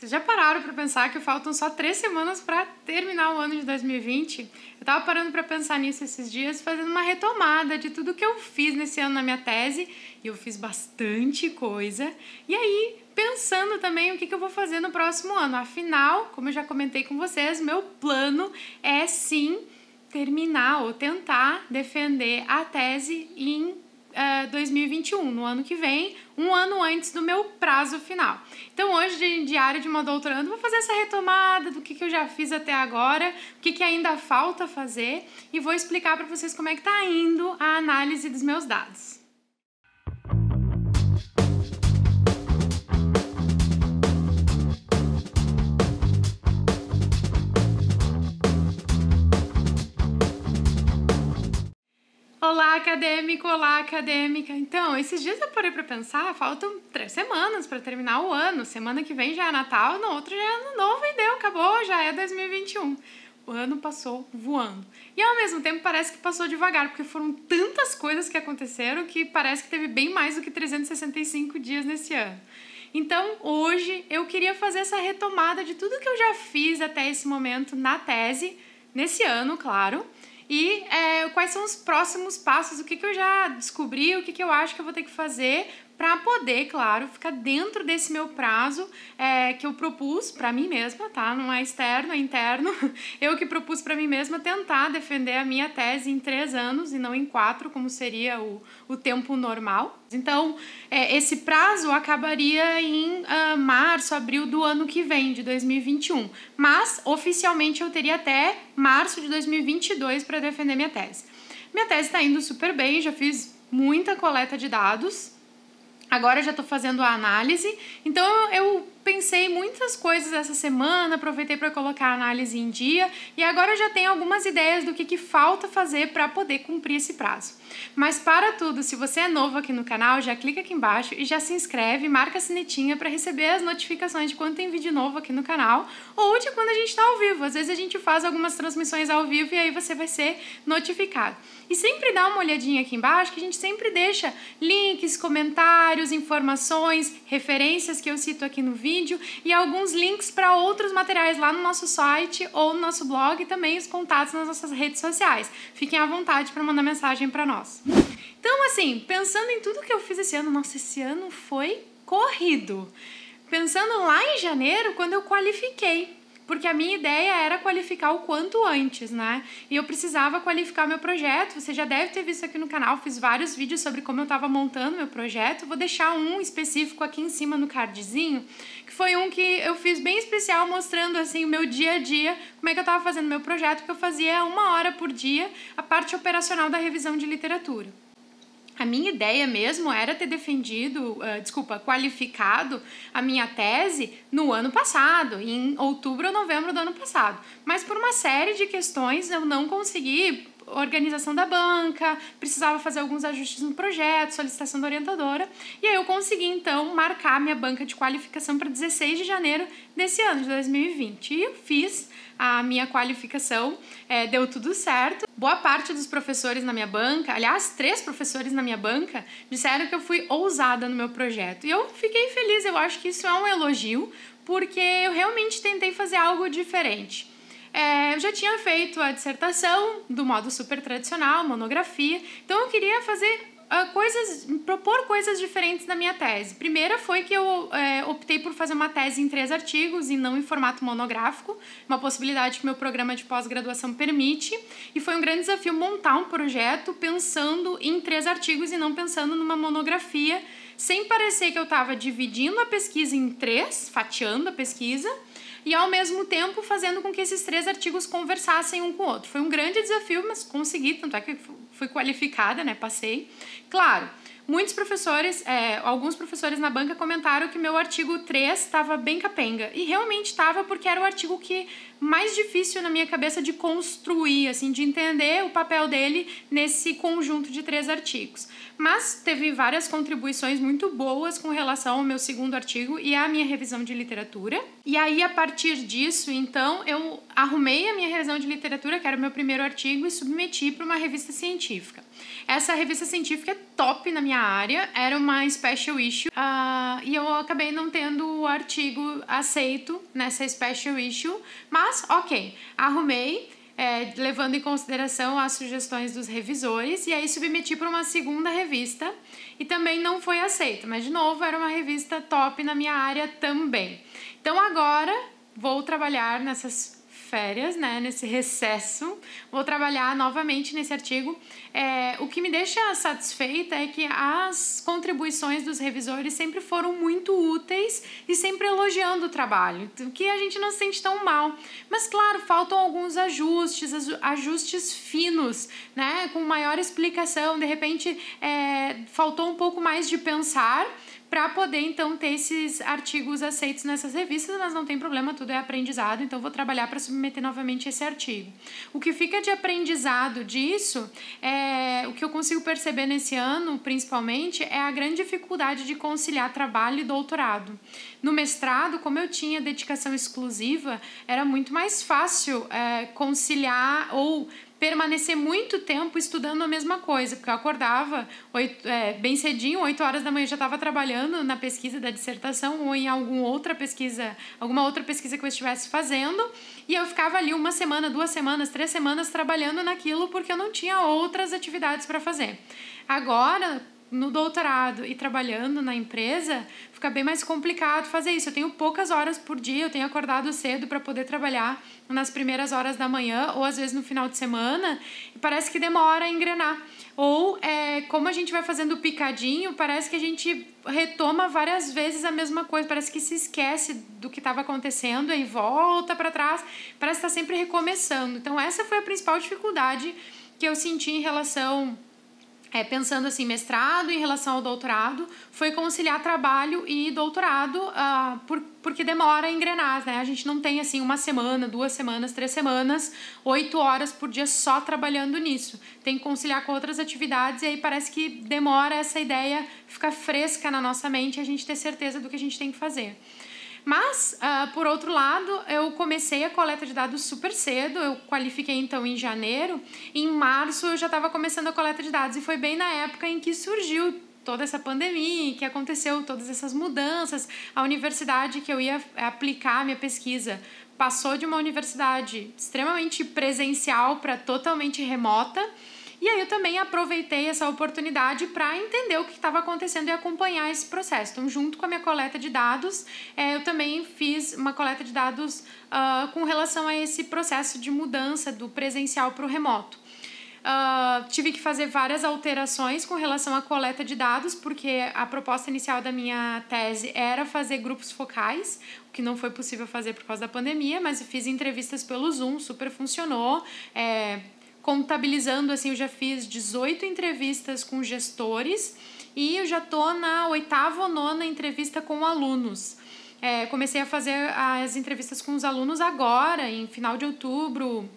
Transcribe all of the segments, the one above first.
Vocês já pararam para pensar que faltam só três semanas para terminar o ano de 2020? Eu estava parando para pensar nisso esses dias, fazendo uma retomada de tudo que eu fiz nesse ano na minha tese, e eu fiz bastante coisa. E aí, pensando também o que, que eu vou fazer no próximo ano. Afinal, como eu já comentei com vocês, meu plano é sim terminar ou tentar defender a tese em 2021, é, no ano que vem, um ano antes do meu prazo final. Então, hoje, em diário de uma doutoranda, vou fazer essa retomada do que, que eu já fiz até agora, o que, que ainda falta fazer e vou explicar para vocês como é que está indo a análise dos meus dados. acadêmico, olá acadêmica. Então, esses dias eu parei para pensar, faltam três semanas para terminar o ano. Semana que vem já é Natal, no outro já é ano novo e deu, acabou, já é 2021. O ano passou voando. E ao mesmo tempo parece que passou devagar, porque foram tantas coisas que aconteceram que parece que teve bem mais do que 365 dias nesse ano. Então, hoje eu queria fazer essa retomada de tudo que eu já fiz até esse momento na tese, nesse ano, claro e é, quais são os próximos passos? O que, que eu já descobri? O que, que eu acho que eu vou ter que fazer para poder, claro, ficar dentro desse meu prazo é, que eu propus para mim mesma, tá? Não é externo, é interno. Eu que propus para mim mesma tentar defender a minha tese em três anos e não em quatro, como seria o, o tempo normal. Então, é, esse prazo acabaria em uh, março, abril do ano que vem, de 2021. Mas, oficialmente, eu teria até março de 2022 para defender minha tese. Minha tese está indo super bem, já fiz muita coleta de dados Agora eu já estou fazendo a análise, então eu pensei muitas coisas essa semana, aproveitei para colocar a análise em dia e agora já tenho algumas ideias do que, que falta fazer para poder cumprir esse prazo. Mas para tudo, se você é novo aqui no canal, já clica aqui embaixo e já se inscreve, marca a sinetinha para receber as notificações de quando tem vídeo novo aqui no canal ou de quando a gente está ao vivo. Às vezes a gente faz algumas transmissões ao vivo e aí você vai ser notificado. E sempre dá uma olhadinha aqui embaixo que a gente sempre deixa links, comentários, informações, referências que eu cito aqui no vídeo vídeo e alguns links para outros materiais lá no nosso site ou no nosso blog e também os contatos nas nossas redes sociais. Fiquem à vontade para mandar mensagem para nós. Então, assim, pensando em tudo que eu fiz esse ano, nossa, esse ano foi corrido. Pensando lá em janeiro, quando eu qualifiquei porque a minha ideia era qualificar o quanto antes, né? E eu precisava qualificar meu projeto. Você já deve ter visto aqui no canal, fiz vários vídeos sobre como eu estava montando meu projeto. Vou deixar um específico aqui em cima no cardzinho, que foi um que eu fiz bem especial mostrando assim o meu dia a dia, como é que eu estava fazendo meu projeto, que eu fazia uma hora por dia a parte operacional da revisão de literatura. A minha ideia mesmo era ter defendido, uh, desculpa, qualificado a minha tese no ano passado, em outubro ou novembro do ano passado. Mas por uma série de questões eu não consegui organização da banca, precisava fazer alguns ajustes no projeto, solicitação da orientadora. E aí eu consegui, então, marcar minha banca de qualificação para 16 de janeiro desse ano, de 2020. E eu fiz a minha qualificação, é, deu tudo certo. Boa parte dos professores na minha banca, aliás, três professores na minha banca, disseram que eu fui ousada no meu projeto. E eu fiquei feliz, eu acho que isso é um elogio, porque eu realmente tentei fazer algo diferente. É, eu já tinha feito a dissertação do modo super tradicional, monografia, então eu queria fazer uh, coisas, propor coisas diferentes na minha tese. Primeira foi que eu é, optei por fazer uma tese em três artigos e não em formato monográfico, uma possibilidade que meu programa de pós-graduação permite, e foi um grande desafio montar um projeto pensando em três artigos e não pensando numa monografia, sem parecer que eu estava dividindo a pesquisa em três, fatiando a pesquisa e ao mesmo tempo fazendo com que esses três artigos conversassem um com o outro. Foi um grande desafio, mas consegui, tanto é que fui qualificada, né? Passei. Claro, Muitos professores, é, alguns professores na banca comentaram que meu artigo 3 estava bem capenga. E realmente estava, porque era o artigo que mais difícil na minha cabeça de construir, assim, de entender o papel dele nesse conjunto de três artigos. Mas teve várias contribuições muito boas com relação ao meu segundo artigo e à minha revisão de literatura. E aí, a partir disso, então, eu arrumei a minha revisão de literatura, que era o meu primeiro artigo, e submeti para uma revista científica. Essa revista científica é top na minha área, era uma special issue, uh, e eu acabei não tendo o artigo aceito nessa special issue, mas ok, arrumei. É, levando em consideração as sugestões dos revisores, e aí submeti para uma segunda revista e também não foi aceita, mas de novo era uma revista top na minha área também. Então agora vou trabalhar nessas férias, né, nesse recesso, vou trabalhar novamente nesse artigo. É, o que me deixa satisfeita é que as contribuições dos revisores sempre foram muito úteis e sempre elogiando o trabalho, que a gente não se sente tão mal. Mas, claro, faltam alguns ajustes, ajustes finos, né, com maior explicação. De repente, é, faltou um pouco mais de pensar para poder então ter esses artigos aceitos nessas revistas, mas não tem problema, tudo é aprendizado, então vou trabalhar para submeter novamente esse artigo. O que fica de aprendizado disso é o que eu consigo perceber nesse ano, principalmente, é a grande dificuldade de conciliar trabalho e doutorado. No mestrado, como eu tinha dedicação exclusiva, era muito mais fácil é, conciliar ou permanecer muito tempo estudando a mesma coisa, porque eu acordava 8, é, bem cedinho, 8 horas da manhã já estava trabalhando na pesquisa da dissertação ou em alguma outra pesquisa, alguma outra pesquisa que eu estivesse fazendo, e eu ficava ali uma semana, duas semanas, três semanas trabalhando naquilo porque eu não tinha outras atividades para fazer. Agora, no doutorado e trabalhando na empresa, fica bem mais complicado fazer isso. Eu tenho poucas horas por dia, eu tenho acordado cedo para poder trabalhar nas primeiras horas da manhã ou às vezes no final de semana, e parece que demora a engrenar. Ou é, como a gente vai fazendo picadinho, parece que a gente retoma várias vezes a mesma coisa, parece que se esquece do que estava acontecendo e volta para trás, parece estar tá sempre recomeçando. Então essa foi a principal dificuldade que eu senti em relação é, pensando assim, mestrado em relação ao doutorado, foi conciliar trabalho e doutorado, ah, por, porque demora a engrenar, né? A gente não tem assim uma semana, duas semanas, três semanas, oito horas por dia só trabalhando nisso. Tem que conciliar com outras atividades e aí parece que demora essa ideia ficar fresca na nossa mente e a gente ter certeza do que a gente tem que fazer. Mas, uh, por outro lado, eu comecei a coleta de dados super cedo, eu qualifiquei então em janeiro, em março eu já estava começando a coleta de dados e foi bem na época em que surgiu toda essa pandemia, que aconteceu todas essas mudanças, a universidade que eu ia aplicar a minha pesquisa passou de uma universidade extremamente presencial para totalmente remota. E aí eu também aproveitei essa oportunidade para entender o que estava acontecendo e acompanhar esse processo. Então, junto com a minha coleta de dados, é, eu também fiz uma coleta de dados uh, com relação a esse processo de mudança do presencial para o remoto. Uh, tive que fazer várias alterações com relação à coleta de dados, porque a proposta inicial da minha tese era fazer grupos focais, o que não foi possível fazer por causa da pandemia, mas eu fiz entrevistas pelo Zoom, super funcionou. É, contabilizando assim, eu já fiz 18 entrevistas com gestores e eu já estou na oitava ou nona entrevista com alunos. É, comecei a fazer as entrevistas com os alunos agora, em final de outubro,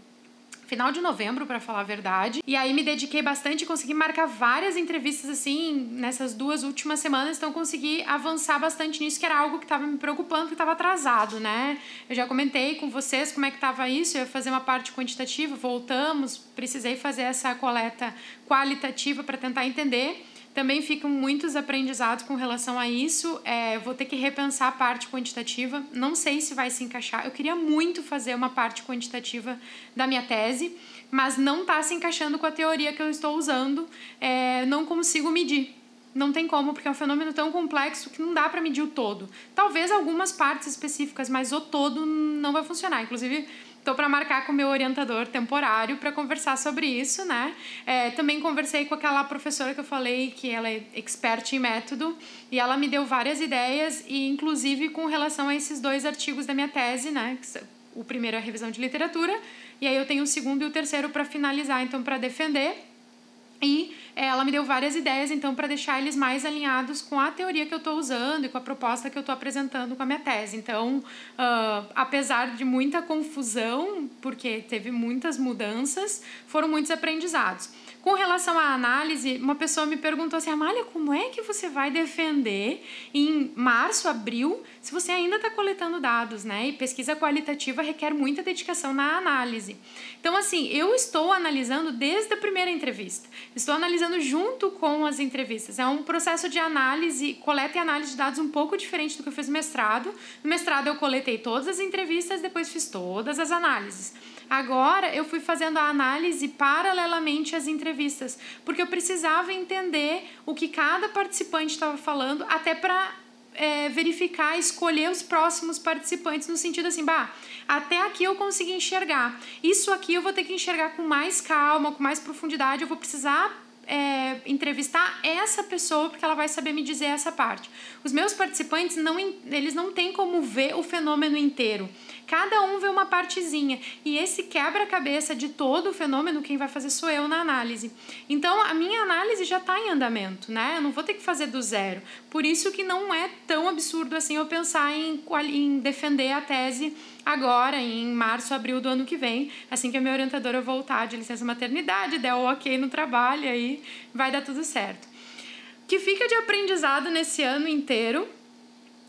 final de novembro, para falar a verdade. E aí me dediquei bastante, consegui marcar várias entrevistas assim nessas duas últimas semanas, então consegui avançar bastante nisso, que era algo que estava me preocupando, que estava atrasado, né? Eu já comentei com vocês como é que estava isso, eu ia fazer uma parte quantitativa, voltamos, precisei fazer essa coleta qualitativa para tentar entender. Também ficam muitos aprendizados com relação a isso. É, vou ter que repensar a parte quantitativa. Não sei se vai se encaixar. Eu queria muito fazer uma parte quantitativa da minha tese, mas não está se encaixando com a teoria que eu estou usando. É, não consigo medir. Não tem como, porque é um fenômeno tão complexo que não dá para medir o todo. Talvez algumas partes específicas, mas o todo não vai funcionar. Inclusive, Tô para marcar com o meu orientador temporário para conversar sobre isso, né? É, também conversei com aquela professora que eu falei que ela é expert em método e ela me deu várias ideias e inclusive com relação a esses dois artigos da minha tese, né? O primeiro é a revisão de literatura e aí eu tenho o segundo e o terceiro para finalizar, então para defender ela me deu várias ideias, então, para deixar eles mais alinhados com a teoria que eu estou usando e com a proposta que eu estou apresentando com a minha tese. Então, uh, apesar de muita confusão, porque teve muitas mudanças, foram muitos aprendizados. Com relação à análise, uma pessoa me perguntou assim: Amália, como é que você vai defender em março, abril, se você ainda está coletando dados, né? E pesquisa qualitativa requer muita dedicação na análise. Então, assim, eu estou analisando desde a primeira entrevista. Estou analisando acontecendo junto com as entrevistas. É um processo de análise, coleta e análise de dados um pouco diferente do que eu fiz no mestrado. No mestrado eu coletei todas as entrevistas, depois fiz todas as análises. Agora eu fui fazendo a análise paralelamente às entrevistas, porque eu precisava entender o que cada participante estava falando, até para é, verificar, escolher os próximos participantes, no sentido assim, bah, até aqui eu consegui enxergar. Isso aqui eu vou ter que enxergar com mais calma, com mais profundidade, eu vou precisar é, entrevistar essa pessoa porque ela vai saber me dizer essa parte. Os meus participantes não eles não têm como ver o fenômeno inteiro. Cada um vê uma partezinha e esse quebra-cabeça de todo o fenômeno quem vai fazer sou eu na análise. Então a minha análise já está em andamento, né? Eu não vou ter que fazer do zero. Por isso que não é tão absurdo assim eu pensar em, em defender a tese agora, em março, abril do ano que vem, assim que a minha orientadora voltar de licença maternidade, der o ok no trabalho, aí vai dar tudo certo. O que fica de aprendizado nesse ano inteiro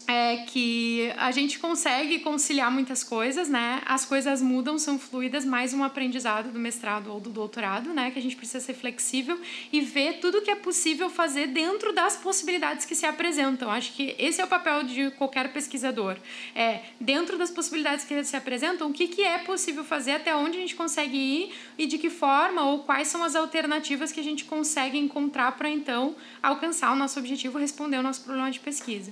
é que a gente consegue conciliar muitas coisas, né? As coisas mudam, são fluidas, mais um aprendizado do mestrado ou do doutorado, né? Que a gente precisa ser flexível e ver tudo que é possível fazer dentro das possibilidades que se apresentam. Acho que esse é o papel de qualquer pesquisador. É, dentro das possibilidades que se apresentam, o que, que é possível fazer, até onde a gente consegue ir e de que forma ou quais são as alternativas que a gente consegue encontrar para então alcançar o nosso objetivo, responder o nosso problema de pesquisa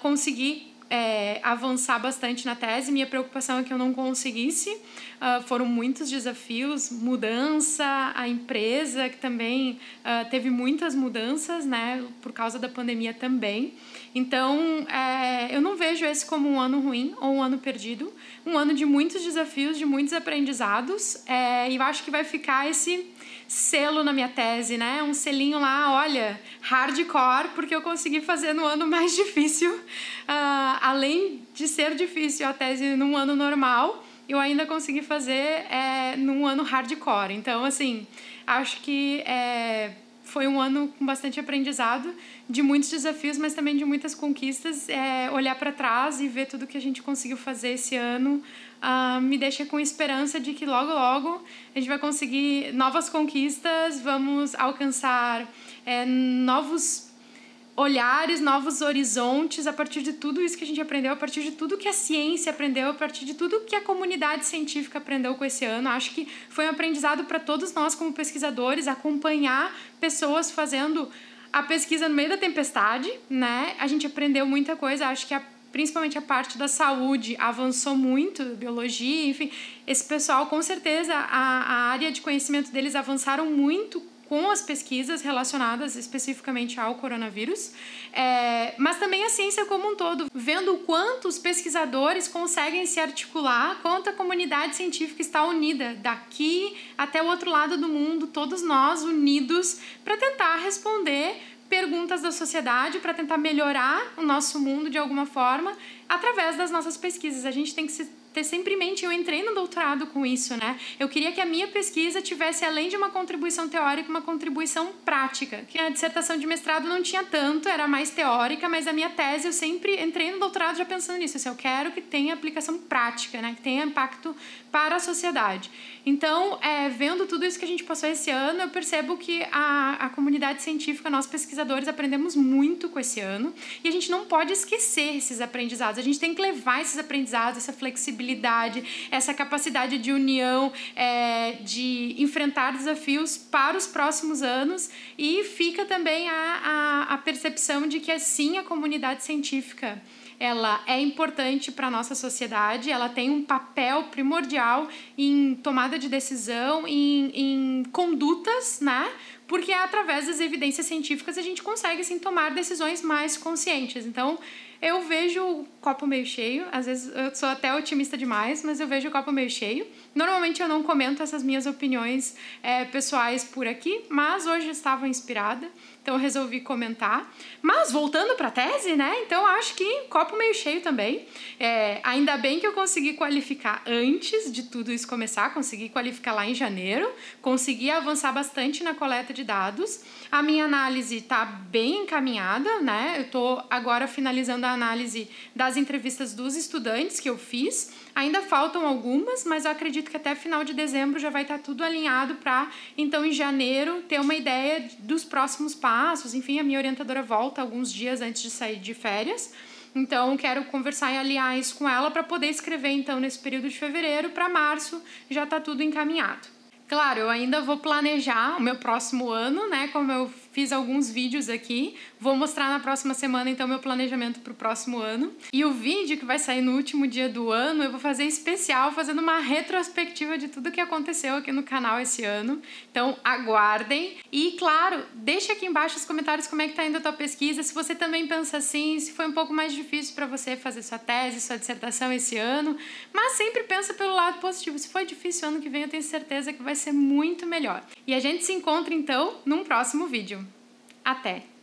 conseguir é, avançar bastante na tese. Minha preocupação é que eu não conseguisse. Uh, foram muitos desafios, mudança, a empresa que também uh, teve muitas mudanças, né, por causa da pandemia também. Então, é, eu não vejo esse como um ano ruim ou um ano perdido, um ano de muitos desafios, de muitos aprendizados, é, e eu acho que vai ficar esse selo na minha tese, né? Um selinho lá, olha, hardcore, porque eu consegui fazer no ano mais difícil uh, além de ser difícil a tese num ano normal, eu ainda consegui fazer é, num ano hardcore. Então, assim, acho que é, foi um ano com bastante aprendizado, de muitos desafios, mas também de muitas conquistas. É, olhar para trás e ver tudo que a gente conseguiu fazer esse ano uh, me deixa com esperança de que logo, logo a gente vai conseguir novas conquistas, vamos alcançar é, novos olhares, novos horizontes a partir de tudo isso que a gente aprendeu, a partir de tudo que a ciência aprendeu, a partir de tudo que a comunidade científica aprendeu com esse ano. Acho que foi um aprendizado para todos nós, como pesquisadores, acompanhar pessoas fazendo a pesquisa no meio da tempestade, né? A gente aprendeu muita coisa, acho que a, principalmente a parte da saúde avançou muito, biologia, enfim. Esse pessoal, com certeza, a, a área de conhecimento deles avançaram muito com as pesquisas relacionadas especificamente ao coronavírus, é, mas também a ciência como um todo, vendo o quanto os pesquisadores conseguem se articular, quanto a comunidade científica está unida, daqui até o outro lado do mundo, todos nós unidos para tentar responder perguntas da sociedade, para tentar melhorar o nosso mundo de alguma forma através das nossas pesquisas. A gente tem que se ter sempre em mente, eu entrei no doutorado com isso, né? Eu queria que a minha pesquisa tivesse, além de uma contribuição teórica, uma contribuição prática, que a dissertação de mestrado não tinha tanto, era mais teórica, mas a minha tese, eu sempre entrei no doutorado já pensando nisso, assim, eu quero que tenha aplicação prática, né? Que tenha impacto para a sociedade. Então, é, vendo tudo isso que a gente passou esse ano, eu percebo que a, a comunidade científica, nós pesquisadores, aprendemos muito com esse ano e a gente não pode esquecer esses aprendizados, a gente tem que levar esses aprendizados, essa flexibilidade essa capacidade de união, é, de enfrentar desafios para os próximos anos e fica também a, a, a percepção de que assim a comunidade científica ela é importante para a nossa sociedade, ela tem um papel primordial em tomada de decisão, em, em condutas, né? Porque através das evidências científicas a gente consegue sim tomar decisões mais conscientes. Então, eu vejo o copo meio cheio, às vezes eu sou até otimista demais, mas eu vejo o copo meio cheio. Normalmente eu não comento essas minhas opiniões é, pessoais por aqui, mas hoje estava inspirada, então eu resolvi comentar. Mas voltando para a tese, né? Então acho que copo meio cheio também. É, ainda bem que eu consegui qualificar antes de tudo isso começar, consegui qualificar lá em janeiro, consegui avançar bastante na coleta de dados. A minha análise está bem encaminhada, né? Eu estou agora finalizando a análise das entrevistas dos estudantes que eu fiz. Ainda faltam algumas, mas eu acredito acredito que até final de dezembro já vai estar tá tudo alinhado para, então, em janeiro, ter uma ideia dos próximos passos. Enfim, a minha orientadora volta alguns dias antes de sair de férias. Então, quero conversar e aliar isso com ela para poder escrever, então, nesse período de fevereiro para março, já está tudo encaminhado. Claro, eu ainda vou planejar o meu próximo ano, né? Como eu fiz alguns vídeos aqui, Vou mostrar na próxima semana, então, meu planejamento para o próximo ano. E o vídeo que vai sair no último dia do ano, eu vou fazer especial, fazendo uma retrospectiva de tudo que aconteceu aqui no canal esse ano. Então, aguardem. E, claro, deixe aqui embaixo os comentários como é que está indo a tua pesquisa, se você também pensa assim, se foi um pouco mais difícil para você fazer sua tese, sua dissertação esse ano. Mas sempre pensa pelo lado positivo. Se foi difícil ano que vem, eu tenho certeza que vai ser muito melhor. E a gente se encontra, então, num próximo vídeo. Até!